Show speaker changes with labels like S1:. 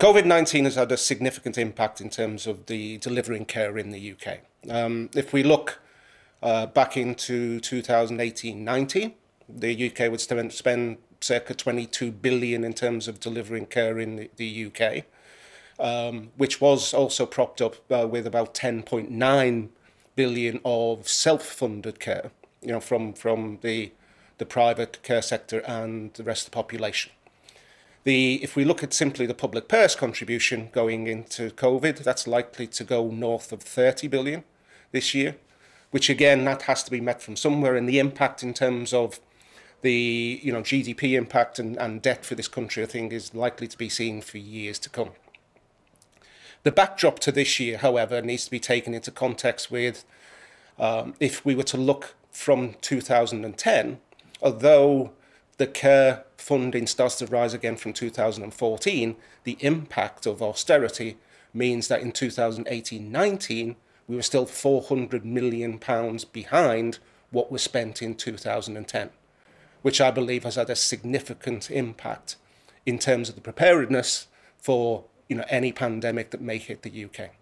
S1: COVID 19 has had a significant impact in terms of the delivering care in the UK. Um, if we look uh, back into 2018 19, the UK would spend circa 22 billion in terms of delivering care in the, the UK, um, which was also propped up uh, with about 10.9 billion of self-funded care, you know, from from the the private care sector and the rest of the population. The, if we look at simply the public purse contribution going into COVID, that's likely to go north of 30 billion this year, which again, that has to be met from somewhere. And the impact in terms of the you know GDP impact and, and debt for this country, I think, is likely to be seen for years to come. The backdrop to this year, however, needs to be taken into context with um, if we were to look from 2010, although the care funding starts to rise again from 2014, the impact of austerity means that in 2018-19, we were still 400 million pounds behind what was spent in 2010, which I believe has had a significant impact in terms of the preparedness for you know, any pandemic that may hit the UK.